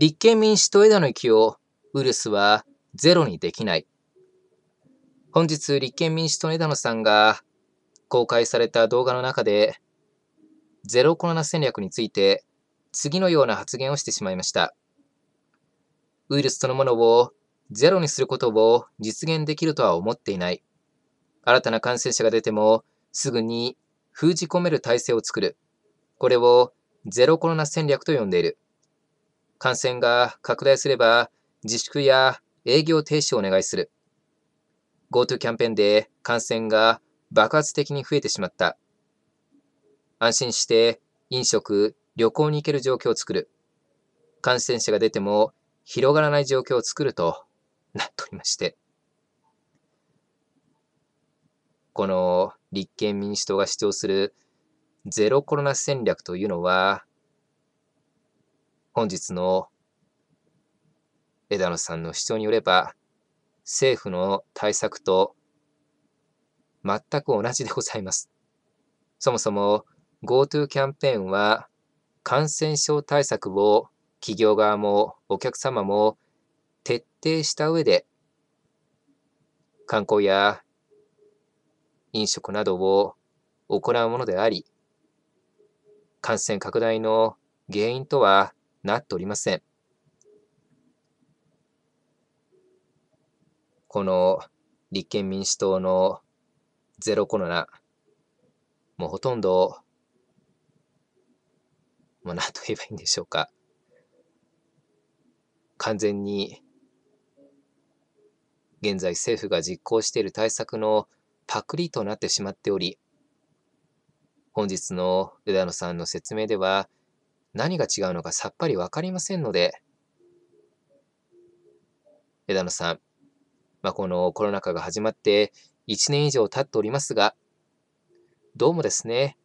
立憲民主党枝野幸男、ウイルスはゼロにできない。本日、立憲民主党の枝野さんが公開された動画の中で、ゼロコロナ戦略について、次のような発言をしてしまいました。ウイルスそのものをゼロにすることを実現できるとは思っていない。新たな感染者が出ても、すぐに封じ込める体制を作る。これをゼロコロナ戦略と呼んでいる。感染が拡大すれば自粛や営業停止をお願いする。GoTo キャンペーンで感染が爆発的に増えてしまった。安心して飲食、旅行に行ける状況を作る。感染者が出ても広がらない状況を作るとなっておりまして。この立憲民主党が主張するゼロコロナ戦略というのは本日の枝野さんの主張によれば、政府の対策と全く同じでございます。そもそも GoTo キャンペーンは感染症対策を企業側もお客様も徹底した上で観光や飲食などを行うものであり、感染拡大の原因とはなっておりません。この立憲民主党のゼロコロナ、もうほとんど、もう何と言えばいいんでしょうか。完全に、現在政府が実行している対策のパクリとなってしまっており、本日の枝野さんの説明では、何が違うのかさっぱりわかりませんので、枝野さん、まあ、このコロナ禍が始まって1年以上経っておりますが、どうもですね、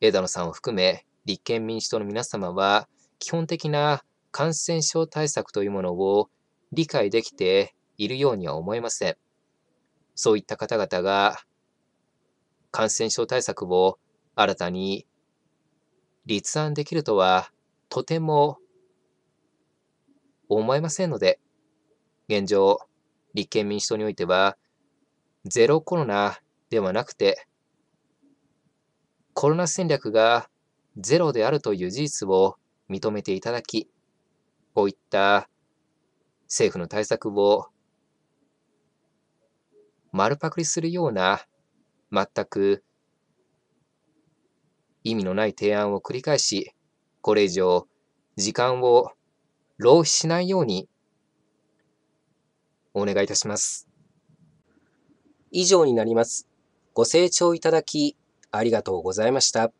枝野さんを含め立憲民主党の皆様は、基本的な感染症対策というものを理解できているようには思えません。そういった方々が感染症対策を新たに立案できるとはとても思えませんので、現状、立憲民主党においては、ゼロコロナではなくて、コロナ戦略がゼロであるという事実を認めていただき、こういった政府の対策を丸パクリするような、全く意味のない提案を繰り返し、これ以上時間を浪費しないようにお願いいたします。以上になります。ご清聴いただきありがとうございました。